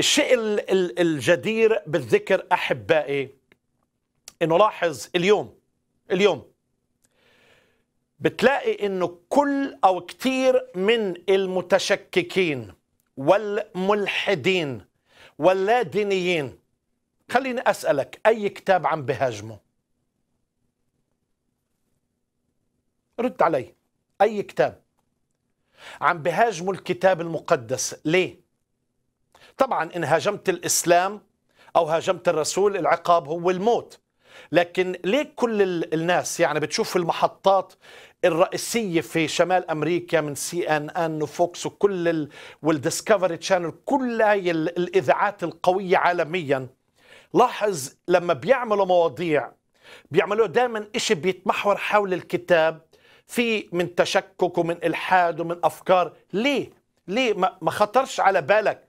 الشيء الجدير بالذكر احبائي انه لاحظ اليوم اليوم بتلاقي انه كل او كثير من المتشككين والملحدين واللادينيين خليني اسالك اي كتاب عم بهاجمه رد علي اي كتاب عم بهاجموا الكتاب المقدس ليه طبعا إن هاجمت الإسلام أو هاجمت الرسول العقاب هو الموت لكن ليه كل الناس يعني بتشوف المحطات الرئيسية في شمال أمريكا من سي أن أن وفوكس وكل والديسكفري تشانل كل هاي الإذاعات القوية عالميا لاحظ لما بيعملوا مواضيع بيعملوا دائما إشي بيتمحور حول الكتاب في من تشكك ومن إلحاد ومن أفكار ليه؟ ليه ما خطرش على بالك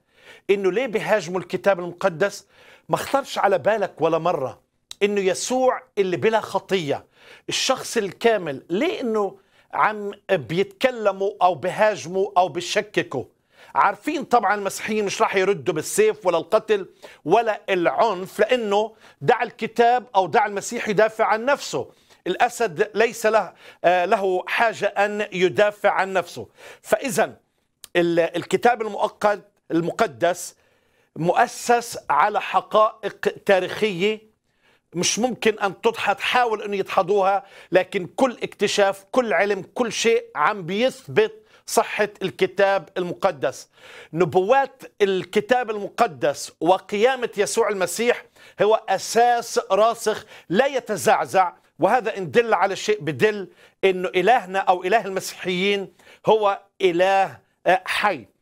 انه ليه بيهاجموا الكتاب المقدس ما خطرش على بالك ولا مره انه يسوع اللي بلا خطيه الشخص الكامل ليه انه عم بيتكلموا او بيهاجموا او بيشككوا عارفين طبعا المسيحيين مش راح يردوا بالسيف ولا القتل ولا العنف لانه دع الكتاب او دع المسيح يدافع عن نفسه الاسد ليس له آه، له حاجه ان يدافع عن نفسه فاذا الكتاب المؤقت المقدس مؤسس على حقائق تاريخيه مش ممكن ان تضحى حاول أن يدحضوها لكن كل اكتشاف كل علم كل شيء عم بيثبت صحة الكتاب المقدس نبوات الكتاب المقدس وقيامة يسوع المسيح هو أساس راسخ لا يتزعزع وهذا إن دل على شيء بدل أنه إلهنا أو إله المسيحيين هو إله آه، حي